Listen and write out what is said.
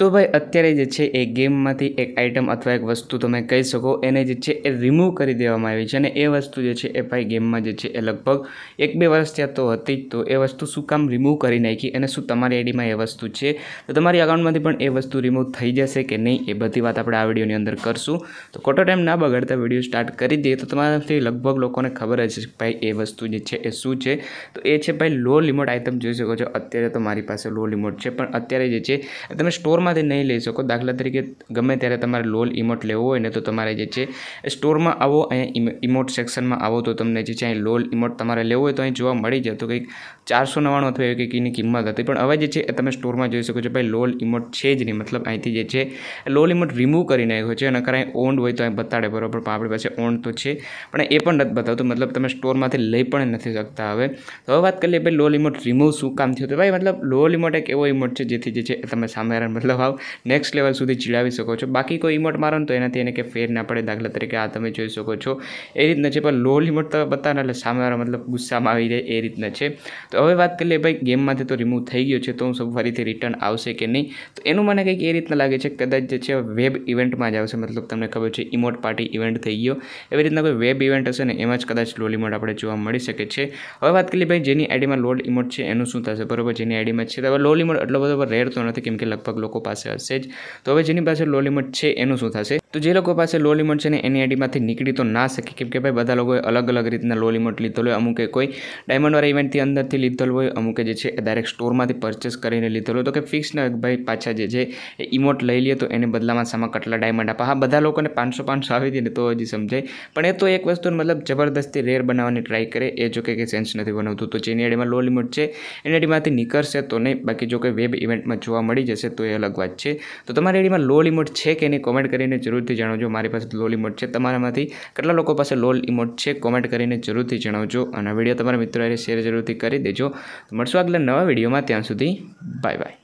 તો ભાઈ અત્યારે જે છે એ ગેમમાંથી એક આઇટમ અથવા એક વસ્તુ તમે કહી શકો એને જે છે એ રિમૂવ કરી દેવામાં આવી છે અને એ વસ્તુ જે છે એ ભાઈ ગેમમાં જે છે એ લગભગ એક બે વર્ષ ત્યાં તો હતી જ તો એ વસ્તુ શું કામ રિમૂવ કરી નાખી અને શું તમારી આઈડીમાં એ વસ્તુ છે તો તમારી અકાઉન્ટમાંથી પણ એ વસ્તુ રિમૂવ થઈ જશે કે નહીં એ બધી વાત આપણે આ વિડીયોની અંદર કરશું તો ખોટો ટાઈમ ના બગાડતા વિડીયો સ્ટાર્ટ કરી દઈએ તો તમારાથી લગભગ લોકોને ખબર જ છે ભાઈ એ વસ્તુ જે છે એ શું છે તો એ છે ભાઈ લો લિમોટ આઇટમ જોઈ શકો છો અત્યારે તો મારી પાસે લો લિમોટ છે પણ અત્યારે જે છે તમે સ્ટોરમાં સ્ટોરમાંથી નહીં લઈ શકો દાખલા તરીકે ગમે ત્યારે તમારે લોલ ઇમોટ લેવો હોય ને તો તમારે જે છે સ્ટોરમાં આવો અહીંયા ઇમોટ સેક્શનમાં આવો તો તમને જે છે અહીં લોલ ઇમોટ તમારે લેવો હોય તો અહીં જોવા મળી જાય તો કંઈક ચારસો નવ્વાણું અથવા એવી કંઈક એની કિંમત હતી પણ હવે જે છે એ તમે સ્ટોરમાં જોઈ શકો છો ભાઈ લોલ ઇમોટ છે જ નહીં મતલબ અહીંથી જે છે લોલ ઇમોટ રિમૂવ કરી નાખ્યો છે અને કારણ ઓન હોય તો અહીં બતાડે બરાબર પણ આપણી પાસે ઓન તો છે પણ એ પણ નથી બતાવતું મતલબ તમે સ્ટોરમાંથી લઈ પણ નથી શકતા હવે તો હવે વાત કરી લઈએ ભાઈ લોલ ઇમોટ રિમૂવ શું કામ થયું હતું ભાઈ મતલબ લોલ ઇમોટ એક એવો ઇમોટ છે જેથી જે છે તમે સામે મતલબ ભાવ નેક્સ્ટ લેવલ સુધી ચીડાવી શકો છો બાકી કોઈ ઇમોટ મારો તો એનાથી એને કે ફેર ના પડે દાખલા તરીકે આ તમે જોઈ શકો છો એ રીતના છે પણ લો લિમિટ તો બતાવો એટલે સામેવાળા મતલબ ગુસ્સામાં આવી જાય એ રીતના છે તો હવે વાત કરી લઈએ ભાઈ ગેમમાંથી તો રિમૂવ થઈ ગયો છે તો હું ફરીથી રિટર્ન આવશે કે નહીં તો એનું મને કંઈક એ રીતના લાગે છે કદાચ જે છે વેબ ઇવેન્ટમાં જ આવશે મતલબ તમને ખબર છે ઇમોટ પાર્ટી ઇવેન્ટ થઈ ગયો એવી રીતના કોઈ વેબ ઇવેન્ટ હશે ને એમાં જ કદાચ લો લિમોટ આપણે જોવા મળી શકે છે હવે વાત કરીએ ભાઈ જેની આઈડીમાં લોડ ઇમોટ છે એનું શું થશે બરોબર જેની આઈડીમાં છે હવે લો લિમોટ એટલો બધો રેર તો નથી કેમ કે લગભગ લોકો પાસે હશે જ તો હવે જેની પાસે લો લિમિટ છે એનું શું થશે તો જે લોકો પાસે લો લિમિટ છે ને એની આઈડીમાંથી નીકળી તો ના શકે કેમ કે ભાઈ બધા લોકોએ અલગ અલગ રીતના લો લિમિટ લીધેલો હોય અમુકે કોઈ ડાયમંડવાળા ઇવેન્ટથી અંદરથી લીધેલો હોય અમુકે જે છે એ ડાયરેક્ટ સ્ટોરમાંથી પરચેસ કરીને લીધેલો તો કે ફિક્સ ના ભાઈ પાછા જે છે એ ઇમોટ લઈ લે તો એને બદલામાં સામા કેટલા ડાયમંડ આપે હા બધા લોકોને પાંચસો પાંચસો આવી દે ને તો હજી સમજાય પણ એ તો એક વસ્તુ મતલબ જબરદસ્તી રેર બનાવવાની ટ્રાય કરે એ જો કે સેન્સ નથી બનાવતું તો જેની આઈડીમાં લો લિમિટ છે એની આઈડીમાંથી નીકળશે તો નહીં બાકી જો કે વેબ ઇવેન્ટમાં જોવા મળી જશે તો એ અલગ વાત છે તો તમારી આઈડીમાં લો લિમિટ છે કે નહીં કોમેન્ટ કરીને જરૂરથી જણાવજો મારી પાસે લો લિમિટ છે તમારામાંથી કેટલા લોકો પાસે લો લિમિટ છે કોમેન્ટ કરીને જરૂરથી જણાવજો અને વિડીયો તમારા મિત્રો શેર જરૂરથી કરી દેજો મળશું આગલા નવા વિડીયોમાં ત્યાં સુધી બાય બાય